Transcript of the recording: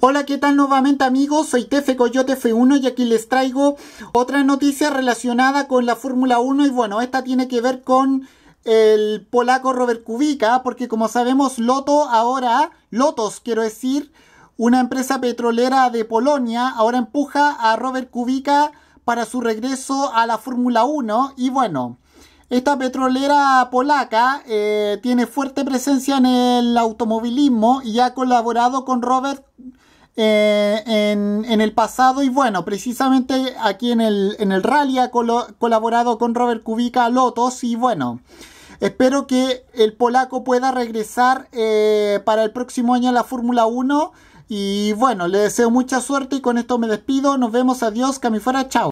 Hola, ¿qué tal nuevamente amigos? Soy Tefe Coyote F1 y aquí les traigo otra noticia relacionada con la Fórmula 1 y bueno, esta tiene que ver con el polaco Robert Kubica, porque como sabemos Loto ahora, Lotos quiero decir, una empresa petrolera de Polonia ahora empuja a Robert Kubica para su regreso a la Fórmula 1 y bueno, esta petrolera polaca eh, tiene fuerte presencia en el automovilismo y ha colaborado con Robert eh, en, el pasado y bueno, precisamente aquí en el, en el rally ha colaborado con Robert Kubica Lotos y bueno, espero que el polaco pueda regresar eh, para el próximo año a la Fórmula 1 y bueno, le deseo mucha suerte y con esto me despido, nos vemos, adiós, fuera. chao.